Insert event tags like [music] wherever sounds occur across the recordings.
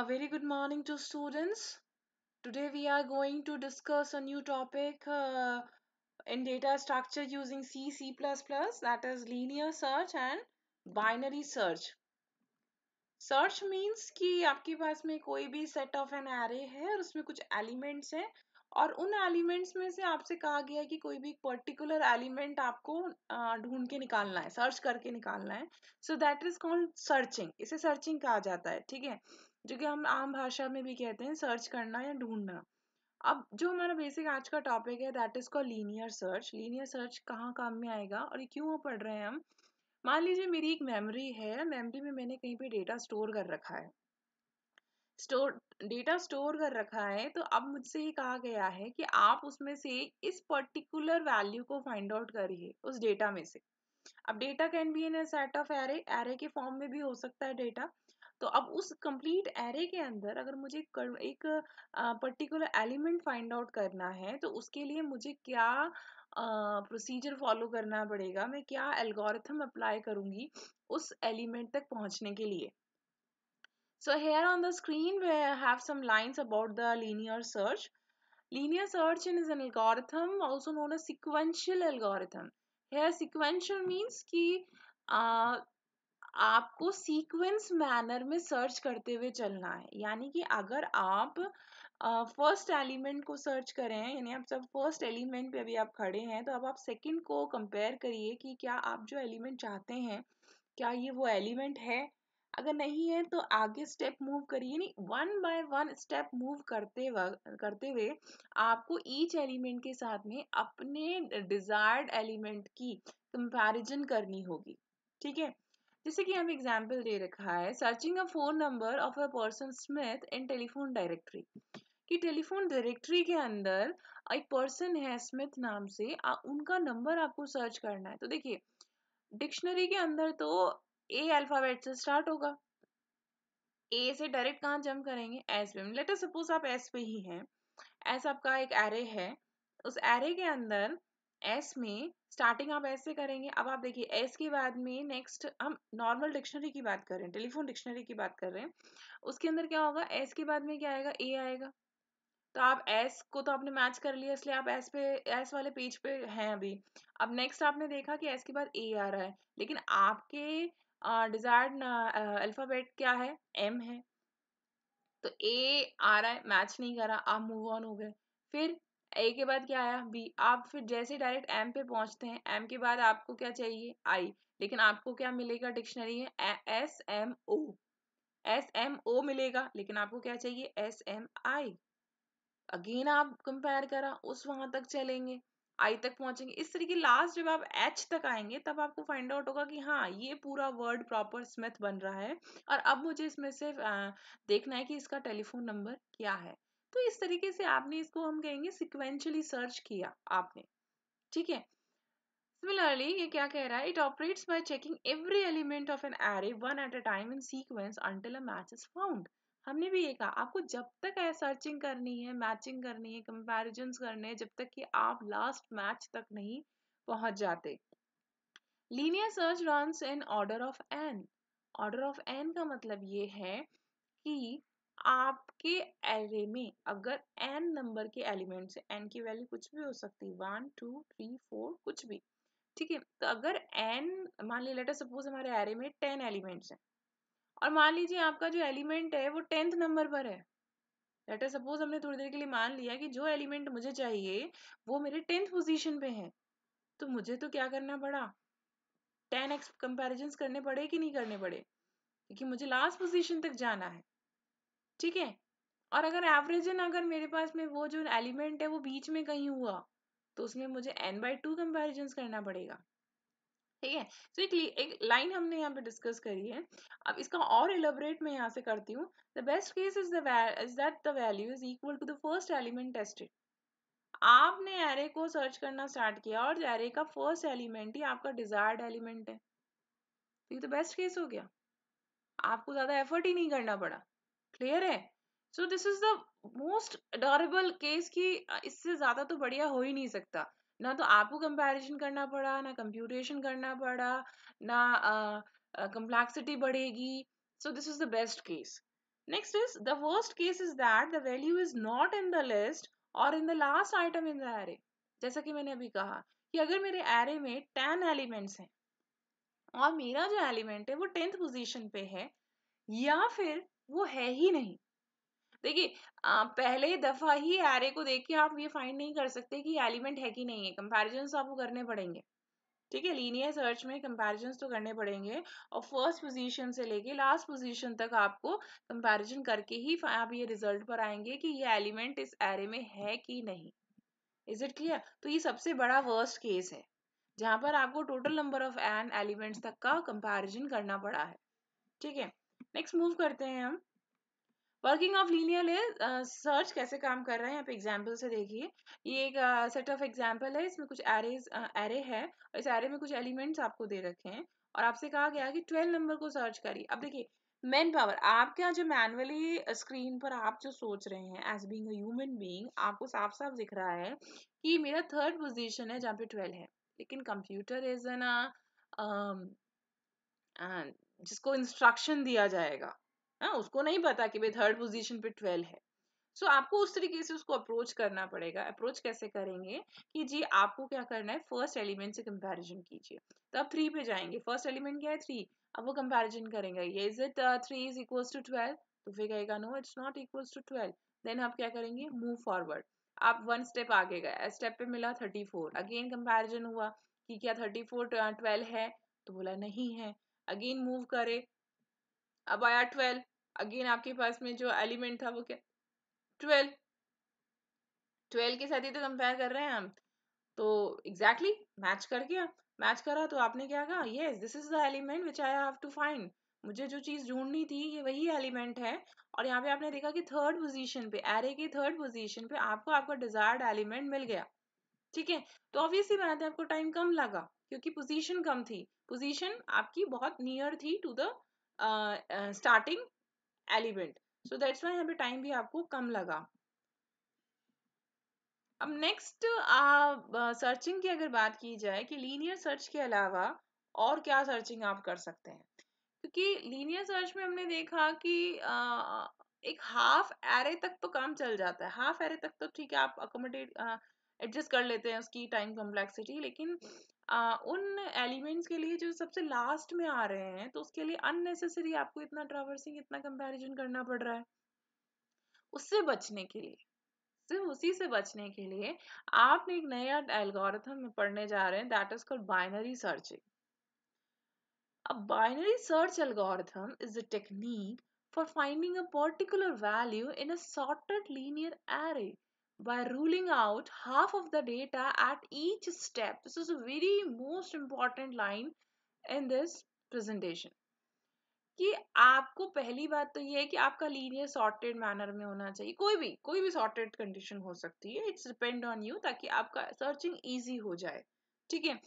A very good morning to students. Today we are going to discuss a new topic uh, in data structure using C, C++ that is linear search and binary search. Search means कि आपके पास में कोई भी set of an array है और उसमें कुछ elements हैं और उन एलिमेंट्स में से आपसे कहा गया है कि कोई भी पर्टिकुलर एलिमेंट आपको ढूंढ के निकालना है सर्च करके निकालना है so that is called searching इसे सर्चिंग कहा जाता है ठीक है जो कि हम आम भाषा में भी कहते हैं सर्च करना या ढूंढना अब जो हमारा बेसिक आज का टॉपिक है that is call linear search linear search कहाँ काम में आएगा और ये क्यों पढ़ रहे हैं हम मान लीजिए मेरी एक मेमोरी है मेमोरी में मैंने कहीं पे डेटा स्टोर कर रखा है स्टोर डेटा स्टोर कर रखा है तो अब मुझसे ये कहा गया है कि आप उसमें से इस पर्टिकुलर वैल्यू को फाइंड आउट करिए उस डेटा में से अब data can be in set of array array के फॉर्म में भी हो सकता है डेटा तो अब उस कंप्लीट एरे के अंदर अगर मुझे एक पर्टिकुलर एलिमेंट फाइंड आउट करना है तो उसके लिए मुझे क्या प्रोसीजर uh, फॉलो करना पड़ेगा मैं क्या एल्गोरिथम अप्लाई करूंगी उस एलिमेंट तक पहुंचने के लिए so here on the screen have some lines about the linear search linear search in is an algorithm also known a sequential algorithm here sequential means की आपको सीक्वेंस मैनर में search करते हुए चलना है यानी कि अगर आप फर्स्ट uh, एलिमेंट को सर्च करें यानी आप सब फर्स्ट एलिमेंट पे अभी आप खड़े हैं तो अब आप सेकंड को कंपेयर करिए कि क्या आप जो एलिमेंट चाहते हैं क्या ये वो एलिमेंट है अगर नहीं है तो आगे स्टेप मूव करिए यानी one by one step move करते वक्त करते हुए आपको ईच एलिमेंट के साथ में अपने डिजायर्ड एलिमेंट की कंपेरिजन करनी होगी ठीक है जैसे कि हमें एग्जाम्पल दे रखा है searching a phone number of a person Smith in telephone directory कि टेलीफोन डायरेक्टरी के अंदर एक पर्सन है स्मिथ नाम से आ, उनका नंबर आपको सर्च करना है तो देखिए डिक्शनरी के अंदर तो ए अल्फ़ाबेट से स्टार्ट होगा ए से डायरेक्ट कहाँ जम करेंगे एस पे लेटर सपोज आप एस पे ही हैं एस आपका एक एरे है उस एरे के अंदर एस में स्टार्टिंग आप ऐसे करेंगे अब आप देखिए एस के बाद में नेक्स्ट हम नॉर्मल डिक्शनरी की बात कर रहे हैं टेलीफोन डिक्शनरी की बात कर रहे हैं उसके अंदर क्या होगा एस के बाद में क्या आएगा ए आएगा तो आप एस को तो आपने मैच कर लिया इसलिए आप एस पे एस वाले पेज पे हैं अभी अब नेक्स्ट आपने देखा कि एस के बाद ए आ रहा है लेकिन आपके डिजायर्ड अल्फ़ाबेट क्या है एम है तो ए आ रहा है मैच नहीं करा आप मूव ऑन हो गए फिर ए के बाद क्या आया बी आप फिर जैसे डायरेक्ट एम पे पहुंचते हैं एम के बाद आपको क्या चाहिए आई लेकिन आपको क्या मिलेगा डिक्शनरी में S M O S M O मिलेगा लेकिन आपको क्या चाहिए एस एम आई अगेन आप कंपेयर करा उस वहां तक चलेंगे आई तक पहुंचेंगे इस तरीके लास्ट जब आप एच तक आएंगे तब आपको फाइंड आउट होगा कि हाँ ये पूरा वर्ड प्रॉपर स्मिथ बन रहा है और अब मुझे इसमें से देखना है कि इसका टेलीफोन नंबर क्या है तो इस तरीके से आपने इसको हम कहेंगे सिक्वेंशली सर्च किया आपने ठीक है सिमिलरली ये क्या कह रहा है it operates by checking every element of an array one at a time in sequence until a match is found हमने भी ये कहा आपको जब तक है सर्चिंग करनी है मैचिंग करनी है कंपेरिजन करने है जब तक कि आप लास्ट मैच तक नहीं पहुंच जाते linear search run in order of n order of n का मतलब ये है कि आपके एरे में अगर एन नंबर के एलिमेंट से एन की वैल्यू कुछ भी हो सकती है वन टू थ्री फोर कुछ भी ठीक है तो अगर एन मान ली लेटर सपोज हमारे एरे में टेन एलिमेंट्स हैं और मान लीजिए आपका जो एलिमेंट है वो टेंथ नंबर पर है लेटर सपोज हमने थोड़ी देर के लिए मान लिया कि जो एलिमेंट मुझे चाहिए वो मेरे टेंथ पोजीशन पे है तो मुझे तो क्या करना पड़ा टेन एक्स कंपेरिजन करने पड़े कि नहीं करने पड़े क्योंकि मुझे लास्ट पोजीशन तक जाना है ठीक है और अगर एवरेजन अगर मेरे पास में वो जो एलिमेंट है वो बीच में कहीं हुआ तो उसमें मुझे एन बाई टू कंपेरिजन करना पड़ेगा ठीक है तो एक एक लाइन हमने यहाँ पे डिस्कस करी है अब इसका और इलेबरेट मैं यहाँ से करती हूँ the best case is is that the value is equal to the first element tested आपने एरे को सर्च करना स्टार्ट किया और एरे का फर्स्ट एलिमेंट ही आपका डिजायर्ड एलिमेंट है तो ये तो बेस्ट केस हो गया आपको ज़्यादा एफर्ट ही नहीं करना पड़ा क्लियर है so this is the most adorable case कि इससे ज़्यादा तो बढ़िया हो ही नहीं सकता ना तो आपको कंपैरिजन करना पड़ा ना कंप्यूटेशन करना पड़ा ना कंप्लेक्सिटी uh, uh, बढ़ेगी so this is the best case next is the worst case is that the value is not in the list और in the last item in the array जैसा कि मैंने अभी कहा कि अगर मेरे एरे में टेन एलिमेंट्स हैं और मेरा जो एलिमेंट है वो टेंथ पोजीशन पे है या फिर वो है ही नहीं देखिए पहले दफा ही एरे को देख के आप ये फाइंड नहीं कर सकते कि एलिमेंट है कि नहीं है कंपेरिजन तो आपको करने पड़ेंगे ठीक है लीनियर सर्च में कंपेरिजन तो करने पड़ेंगे और फर्स्ट पोजीशन से लेके लास्ट पोजीशन तक आपको कंपेरिजन करके ही आप ये रिजल्ट पर आएंगे कि ये एलिमेंट इस एरे में है कि नहीं इज इट क्लियर तो ये सबसे बड़ा वर्स्ट केस है जहां पर आपको total number of n elements तक का कंपेरिजन करना पड़ा है ठीक है नेक्स्ट मूव करते हैं हम working of linear is search कैसे काम कर रहा है यहाँ पे एग्जाम्पल से देखिए ये एक सेट ऑफ एग्जाम्पल है इसमें कुछ एरेज एरे uh, है और इस एरे में कुछ एलिमेंट्स आपको दे रखे हैं और आपसे कहा गया कि ट्वेल्व नंबर को सर्च करिए अब देखिए मैन पावर आप क्या जो मैनुअली स्क्रीन uh, पर आप जो सोच रहे हैं एज बींग ह्यूमन बींग आपको साफ साफ दिख रहा है कि मेरा थर्ड पोजिशन है जहाँ पे ट्वेल्व है लेकिन कंप्यूटर इज एन जिसको इंस्ट्रक्शन दिया जाएगा है हाँ, उसको नहीं पता कि भाई थर्ड पोजीशन पे ट्वेल्व है सो so, आपको उस तरीके से उसको अप्रोच करना पड़ेगा अप्रोच कैसे करेंगे कि जी आपको क्या करना है फर्स्ट एलिमेंट से कंपैरिजन कीजिए तो आप थ्री पे जाएंगे फर्स्ट एलिमेंट क्या है थ्री अब वो कंपैरिजन करेंगे ये is it three is equal to twelve तो फिर कहेगा no it's not equal to twelve then आप क्या करेंगे मूव फॉरवर्ड आप वन स्टेप आगे गए स्टेप पे मिला थर्टी फोर अगेन कंपेरिजन हुआ कि क्या थर्टी फोर ट्वेल्व है तो बोला नहीं है अगेन मूव करे अब आया ट्वेल्व अगेन आपके पास में जो एलिमेंट था वो क्या ट्वेल्व ट्वेल्व के साथ ही तो कंपेयर कर रहे हैं हम तो एग्जैक्टली exactly, मैच करके मैच करा तो आपने क्या कहा yes this is the element which I have to find मुझे जो चीज ढूंढनी थी ये वही एलिमेंट है और यहाँ पे आपने देखा कि थर्ड पोजीशन पे एरे की थर्ड पोजीशन पे आपको आपका डिजायर्ड एलिमेंट मिल गया ठीक है तो ऑब्वियसली बनाते हैं आपको टाइम कम लगा क्योंकि पोजीशन कम थी पोजीशन आपकी बहुत नियर थी to the starting element so that's why यहाँ पे टाइम भी आपको कम लगा अब नेक्स्ट सर्चिंग की अगर बात की जाए कि लीनियर सर्च के अलावा और क्या सर्चिंग आप कर सकते हैं क्योंकि लीनियर सर्च में हमने देखा कि uh, एक हाफ एरे तक तो काम चल जाता है हाफ एरे तक तो ठीक है आप अकोमोडेट एडजस्ट कर लेते हैं उसकी टाइम कॉम्प्लेक्सिटी लेकिन आ, उन एलिमेंट्स के लिए जो सबसे लास्ट में आ रहे हैं तो उसके लिए अननेसेसरी आपको इतना ट्रावर्सिंग इतना कंपैरिजन करना पड़ रहा है उससे बचने के लिए सिर्फ उसी से बचने के लिए आपने एक नया एल्गोरिथम में पढ़ने जा रहे हैं that is called binary searching अब binary search algorithm is a technique for finding a particular value in a sorted linear array by ruling out half of the data at each step. This is a very most important line in this presentation. कि आपको पहली बात तो ये है कि आपका linear sorted manner में होना चाहिए कोई भी कोई भी सॉर्टेड कंडीशन हो सकती है इट्स डिपेंड ऑन यू ताकि आपका सर्चिंग इजी हो जाए ठीक है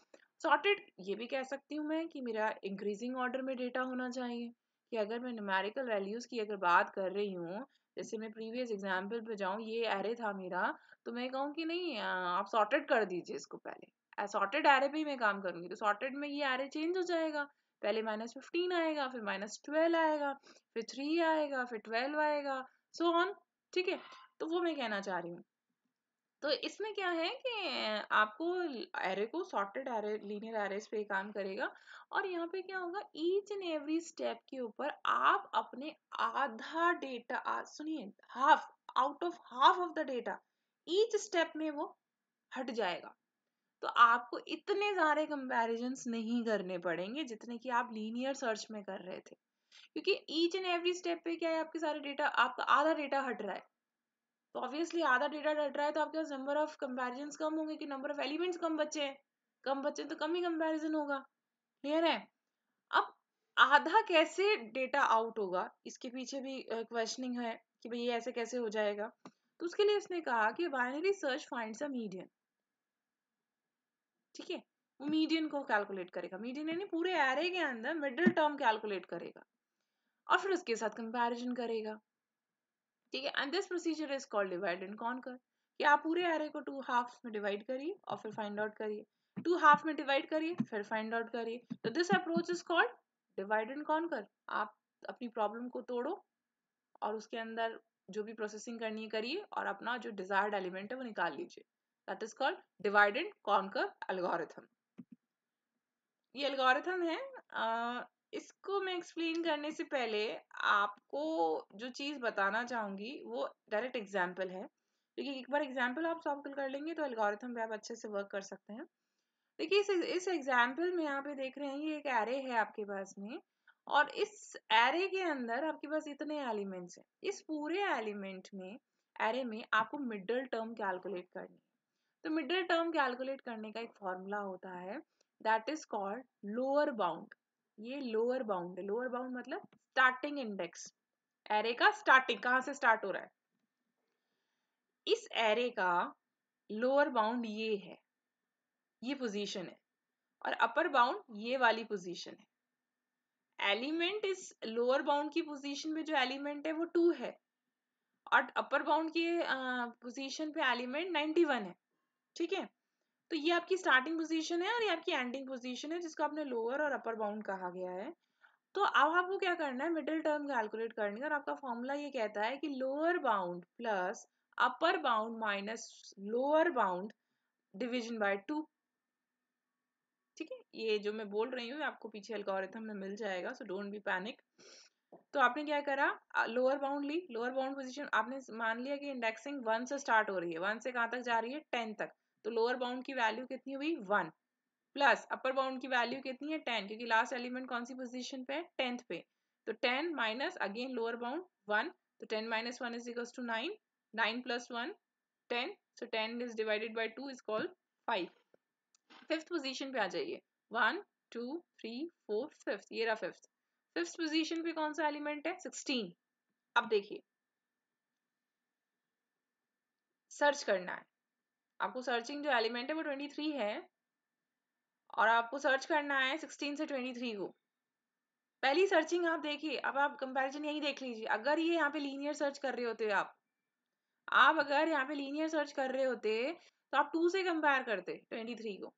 सॉर्टेड ये भी कह सकती हूँ मैं कि मेरा इंक्रीजिंग ऑर्डर में डेटा होना चाहिए कि अगर मैं न्यूमेरिकल वैल्यूज़ की अगर बात कर रही हूँ जैसे मैं प्रीवियस एग्जाम्पल पे जाऊँ ये एरे था मेरा तो मैं कहूँ कि नहीं आप सॉर्टेड कर दीजिए इसको पहले सॉर्टेड एरे पे ही मैं काम करूँगी तो सॉर्टेड में ये एरे चेंज हो जाएगा पहले माइनस फिफ्टीन आएगा फिर माइनस ट्वेल्व आएगा फिर थ्री आएगा फिर ट्वेल्व आएगा सो ऑन ठीक है तो वो मैं कहना चाह रही हूँ तो इसमें क्या है कि आपको एरे को सॉर्टेड एरे लीनियर एरेस पे काम करेगा और यहाँ पे क्या होगा ईच एंड एवरी स्टेप के ऊपर आप अपने आधा डेटा सुनिए half out of half of the data each step में वो हट जाएगा तो आपको इतने सारे कंपेरिजन नहीं करने पड़ेंगे जितने कि आप लीनियर सर्च में कर रहे थे क्योंकि ईच एंड एवरी स्टेप पे क्या है आपके सारे डेटा आपका आधा डेटा हट रहा है तो ऑब्वियसली आधा डेटा डट रहा है तो आपके पास नंबर ऑफ कंपेरिजन कम होंगे कि नंबर ऑफ एलिमेंट्स कम बचे हैं कम बचे तो कम ही कंपेरिजन होगा क्लियर है अब आधा कैसे डेटा आउट होगा इसके पीछे भी क्वेश्चनिंग uh, है कि भाई ये ऐसे कैसे हो जाएगा तो उसके लिए इसने कहा कि binary search find a median ठीक है वो मीडियन को कैलकुलेट करेगा मीडियन यानी पूरे एरे के अंदर मिडिल टर्म कैलकुलेट करेगा और फिर उसके साथ कंपैरिजन करेगा ठीक है and this procedure is called divide and conquer कि आप पूरे एरे को टू हाफ में डिवाइड करिए और फिर फाइंड आउट करिए टू हाफ में डिवाइड करिए फिर फाइंड आउट करिए तो this approach is called divide and conquer आप अपनी प्रॉब्लम को तोड़ो और उसके अंदर जो भी प्रोसेसिंग करनी है करिए और अपना जो डिजायर्ड एलिमेंट है वो निकाल लीजिए that is called divide and conquer algorithm ये एल्गोरिथम है इसको मैं एक्सप्लेन करने से पहले आपको जो चीज़ बताना चाहूंगी वो डायरेक्ट एग्जाम्पल है क्योंकि एक बार एग्जाम्पल आप सॉल्व कर लेंगे तो एल्गोरिथम पे आप अच्छे से वर्क कर सकते हैं देखिए इस इस एग्जाम्पल में यहाँ पे देख रहे हैं ये एक एरे है आपके पास में और इस एरे के अंदर आपके पास इतने एलिमेंट्स हैं इस पूरे एलिमेंट में एरे में आपको मिडल टर्म कैलकुलेट करनी है तो मिडल टर्म कैलकुलेट करने का एक फॉर्मूला होता है that is called lower bound ये लोअर बाउंड लोअर बाउंड मतलब स्टार्टिंग इंडेक्स एरे का स्टार्टिंग कहां से स्टार्ट हो रहा है इस एरे का लोअर बाउंड ये है ये पोजीशन है और अपर बाउंड ये वाली पोजीशन है एलिमेंट इस लोअर बाउंड की पोजीशन में जो एलिमेंट है वो टू है और अपर बाउंड की पोजीशन पे एलिमेंट वन है ठीक है तो ये आपकी स्टार्टिंग पोजीशन है और ये आपकी एंडिंग पोजीशन है जिसको आपने लोअर और अपर बाउंड कहा गया है तो अब आपको क्या करना है मिडिल टर्म कैलकुलेट करनी है और आपका फॉर्मूला ये कहता है कि lower bound plus upper bound minus lower bound division by two ठीक है ये जो मैं बोल रही हूँ आपको पीछे अल्कोरिथम में मिल जाएगा सो डोंट बी पैनिक तो आपने क्या करा लोअर बाउंड ली लोअर बाउंड पोजीशन आपने मान लिया कि इंडेक्सिंग वन से स्टार्ट हो रही है वन से कहाँ तक जा रही है टेन तक तो लोअर बाउंड की वैल्यू कितनी हुई वन प्लस अपर बाउंड की वैल्यू कितनी है टेन क्योंकि लास्ट एलिमेंट कौन सी पोजिशन पे है टेंथ पे तो ten minus again lower bound one तो ten minus one is equal to nine nine plus one ten so ten is divided by two is called five fifth position पे आ जाइए one two three four fifth ये रहा fifth fifth position पे कौन सा element है sixteen अब देखिए सर्च करना है आपको सर्चिंग जो एलिमेंट है वो ट्वेंटी थ्री है और आपको सर्च करना है सिक्सटीन से ट्वेंटी थ्री को पहली सर्चिंग आप देखिए अब आप कंपैरिजन यही देख लीजिए अगर ये यहाँ पे लीनियर सर्च कर रहे होते आप आप अगर यहाँ पे लीनियर सर्च कर रहे होते तो आप टू से कंपेयर करते ट्वेंटी थ्री को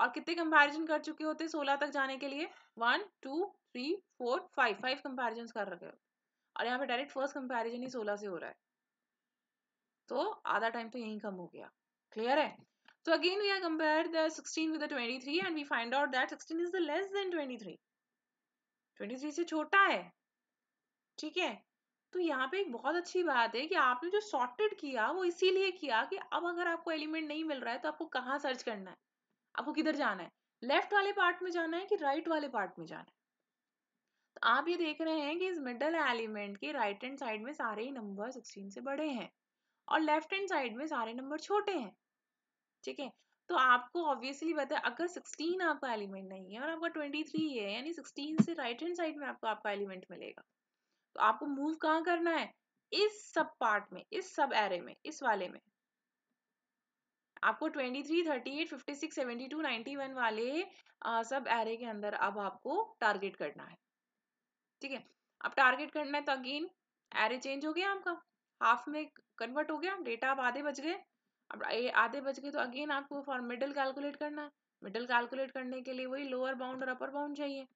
और कितने कंपैरिजन कर चुके होते सोलह तक जाने के लिए one two three four five five comparison कर रखे होते और यहाँ पे डायरेक्ट फर्स्ट कंपेरिजन ही सोलह से हो रहा है तो आधा टाइम तो यही कम हो गया clear hai so again we are compared the 16 with the 23 and we find out that 16 is the less than 23 23 से छोटा है ठीक है तो यहाँ पे एक बहुत अच्छी बात है कि आपने जो सॉर्टेड किया वो इसीलिए किया कि अब अगर आपको एलिमेंट नहीं मिल रहा है तो आपको कहाँ सर्च करना है आपको किधर जाना है लेफ्ट वाले पार्ट में जाना है कि राइट right वाले पार्ट में जाना है तो आप ये देख रहे हैं कि इस मिडल एलिमेंट के राइट हैंड साइड में सारे ही नंबर सिक्सटीन से बड़े हैं और लेफ्ट हैंड साइड में सारे नंबर छोटे हैं ठीक है तो आपको ऑब्वियसली पता है अगर 16 आपका एलिमेंट नहीं है और आपका 23 है यानी 16 से राइट हैंड साइड में आपको आपका एलिमेंट मिलेगा तो आपको मूव कहाँ करना है इस सब पार्ट में इस सब एरे में इस वाले में आपको 23, 38, 56, 72, 91 वाले आ, सब एरे के अंदर अब आपको टारगेट करना है ठीक है अब टारगेट करना है तो अगेन एरे चेंज हो गया आपका हाफ में कन्वर्ट हो गया डेटा आप आधे बच गए अब ये आधे बच गए तो अगेन आपको फॉर मिडल कैलकुलेट करना है मिडल कैलकुलेट करने के लिए वही लोअर बाउंड और अपर बाउंड चाहिए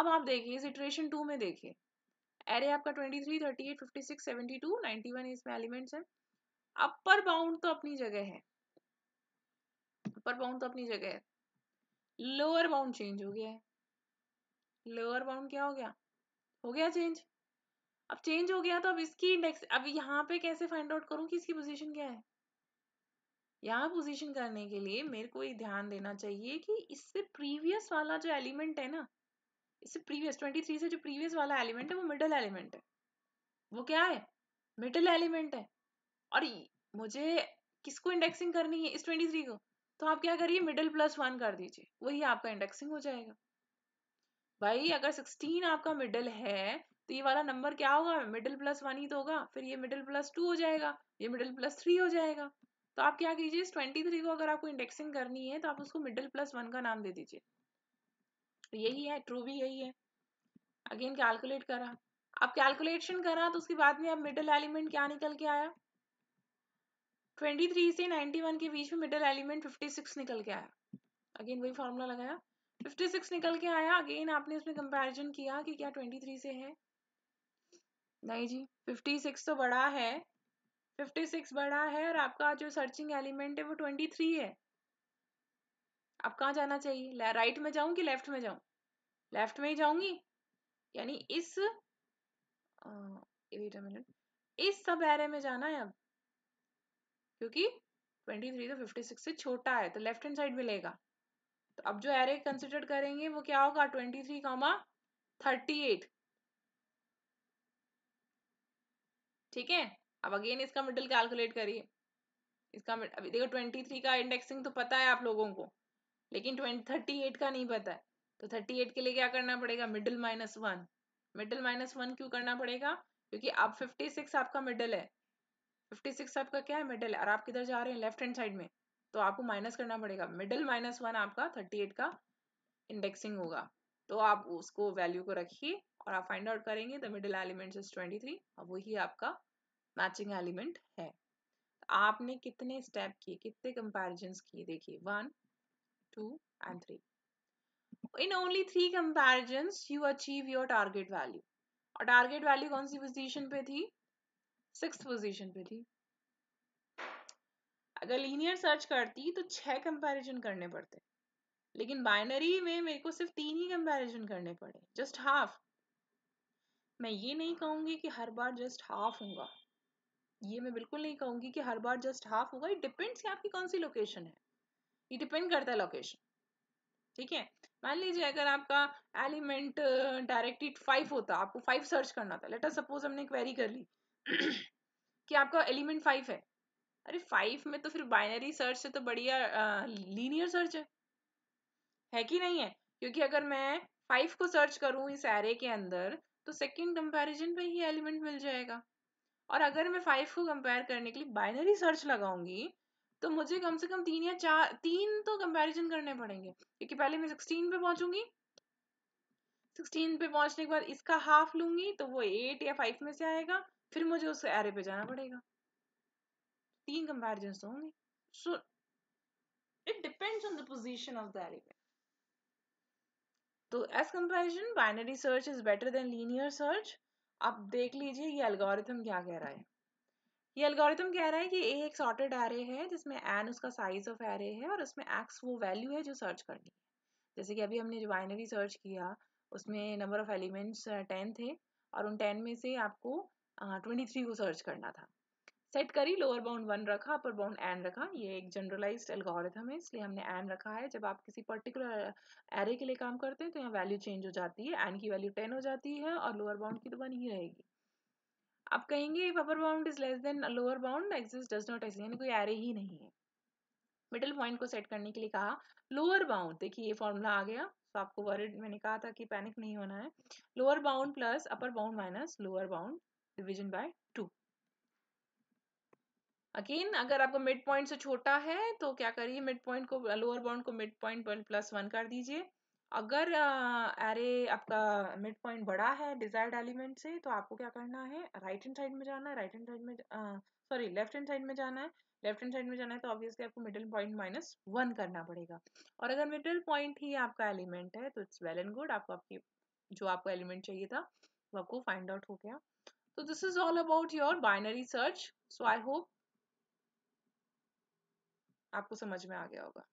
अब आप देखिए सिचुएशन टू में देखिए एरे आपका twenty three thirty eight fifty six seventy two ninety one इसमें एलिमेंट्स हैं अपर बाउंड तो अपनी जगह है अपर बाउंड तो अपनी जगह है लोअर बाउंड चेंज हो गया है लोअर बाउंड क्या हो गया हो गया चेंज अब चेंज हो गया तो अब इसकी इंडेक्स अब यहाँ पे कैसे फाइंड आउट करूँ कि इसकी पोजीशन क्या है यहाँ पोजीशन करने के लिए मेरे को ये ध्यान देना चाहिए कि इससे प्रीवियस वाला जो एलिमेंट है ना इससे प्रीवियस 23 से जो प्रीवियस वाला एलिमेंट है वो मिडल एलिमेंट है वो क्या है मिडल एलिमेंट है और मुझे किसको इंडेक्सिंग करनी है इस 23 को तो आप क्या करिए मिडल प्लस वन कर दीजिए वही आपका इंडेक्सिंग हो जाएगा भाई अगर 16 आपका मिडल है तो ये वाला नंबर क्या होगा मिडल प्लस वन ही तो होगा फिर ये मिडल प्लस टू हो जाएगा ये मिडल प्लस थ्री हो जाएगा तो आप क्या कीजिए इस ट्वेंटी थ्री को अगर आपको इंडेक्सिंग करनी है तो आप उसको मिडिल प्लस वन का नाम दे दीजिए तो यही है ट्रू भी यही है अगेन कैलकुलेट करा अब कैलकुलेशन करा तो उसके बाद में अब मिडिल एलिमेंट क्या निकल के आया 23 से 91 के बीच में मिडिल एलिमेंट 56 निकल के आया अगेन वही फॉर्मूला लगाया 56 निकल के आया अगेन आपने उसमें कंपेरिजन किया कि क्या 23 से है नहीं जी 56 तो बड़ा है 56 बड़ा है और आपका जो सर्चिंग एलिमेंट है वो 23 है अब कहाँ जाना चाहिए राइट में जाऊं कि लेफ्ट में जाऊं लेफ्ट में ही जाऊंगी यानी इस वेट मिनट इस सब एरे में जाना है अब क्योंकि 23 तो 56 से छोटा है तो लेफ्ट हैंड साइड मिलेगा तो अब जो एरे कंसिडर करेंगे वो क्या होगा 23 कामा एट ठीक है अब अगेन इसका मिडिल कैलकुलेट करिए इसका अभी देखो ट्वेंटी थ्री का इंडेक्सिंग तो पता है आप लोगों को लेकिन ट्वेंटी थर्टी एट का नहीं पता है तो थर्टी एट के लिए क्या करना पड़ेगा middle minus one middle minus one क्यों करना पड़ेगा क्योंकि अब फिफ्टी सिक्स आपका मिडिल है फिफ्टी सिक्स आपका क्या है मिडिल है और आप किधर जा रहे हैं लेफ्ट हैंड साइड में तो आपको माइनस करना पड़ेगा मिडिल माइनस वन आपका थर्टी एट का इंडेक्सिंग होगा तो आप उसको वैल्यू को रखिए और आप फाइंड आउट करेंगे द मिडिल एलिमेंट्स इज 23 और वही आपका मैचिंग एलिमेंट है आपने कितने स्टेप किए कितने कंपेरिजन किए देखिए one two and three in only three comparison you achieve your target value और टारगेट वैल्यू कौन सी पोजिशन पे थी सिक्स पोजिशन पे थी अगर लीनियर सर्च करती तो छह कंपेरिजन करने पड़ते लेकिन बाइनरी में मेरे को सिर्फ तीन ही कंपैरिजन करने पड़े जस्ट हाफ मैं ये नहीं कहूंगी कि हर बार जस्ट हाफ होगा ये मैं बिल्कुल नहीं कहूंगी कि हर बार जस्ट हाफ होगा इट डिपेंड्स आपकी कौन सी लोकेशन है ये डिपेंड करता है लोकेशन ठीक है मान लीजिए अगर आपका एलिमेंट डायरेक्टेड फाइव होता आपको फाइव सर्च करना था लेटर सपोज हमने क्वेरी कर ली [clears throat] कि आपका एलिमेंट फाइव है अरे फाइव में तो फिर बाइनरी सर्च से तो बढ़िया लीनियर uh, सर्च है है कि नहीं है क्योंकि अगर मैं फाइव को सर्च करूं इस एरे के अंदर तो सेकंड कंपैरिजन पे ही एलिमेंट मिल जाएगा और अगर मैं फाइव को कंपेयर करने के लिए बाइनरी सर्च लगाऊंगी तो मुझे कम से कम तीन या चार तीन तो कंपैरिजन करने पड़ेंगे क्योंकि पहले मैं सिक्सटीन पे पहुंचूंगी सिक्सटीन पे पहुंचने के बाद इसका हाफ लूंगी तो वो एट या फाइव में से आएगा फिर मुझे उस एरे पे जाना पड़ेगा तीन कंपेरिजन तो होंगे so it depends on the position of the array पे तो as comparison binary search is better than linear search अब देख लीजिए ये एल्गोरिथम क्या कह रहा है ये एल्गोरिथम कह रहा है कि ए एक सॉर्टेड एरे है जिसमें एन उसका साइज ऑफ एरे है और उसमें एक्स वो वैल्यू है जो सर्च करनी है जैसे कि अभी हमने जो बाइनरी सर्च किया उसमें नंबर ऑफ एलिमेंट्स टेन थे और उन टेन में से आपको ट्वेंटी uh, थ्री को सर्च करना था सेट करी लोअर बाउंड वन रखा अपर बाउंड एन रखा ये एक जनरलाइज एल्गोरिथम है इसलिए हमने एन रखा है जब आप किसी पर्टिकुलर एरे के लिए काम करते हैं तो यहाँ वैल्यू चेंज हो जाती है एन की वैल्यू टेन हो जाती है और लोअर बाउंड की तो वन ही रहेगी आप कहेंगे if upper bound is less than lower bound exist does not exist यानी कोई एरे ही नहीं है मिडिल पॉइंट को सेट करने के लिए कहा लोअर बाउंड देखिए ये फॉर्मूला आ गया तो आपको वर्ड मैंने कहा था कि पैनिक नहीं होना है lower bound plus upper bound minus lower bound division by two again अगर आपको मिड पॉइंट से छोटा है तो क्या करिए मिड पॉइंट को लोअर बाउंड को मिड पॉइंट प्लस वन कर दीजिए अगर एरे आपका मिड पॉइंट बड़ा है डिजायर्ड एलिमेंट से तो आपको क्या करना है राइट हैंड साइड में जाना है राइट हैंड साइड में सॉरी लेफ्ट हैंड साइड में जाना है लेफ्ट हैंड साइड में जाना है तो ऑब्वियसली आपको मिडिल पॉइंट माइनस वन करना पड़ेगा और अगर मिडिल पॉइंट ही आपका एलिमेंट है तो इट्स वेल एंड गुड आपको आपकी जो आपको एलिमेंट चाहिए था वो आपको फाइंड आउट हो गया तो this is all about your binary search so I hope आपको समझ में आ गया होगा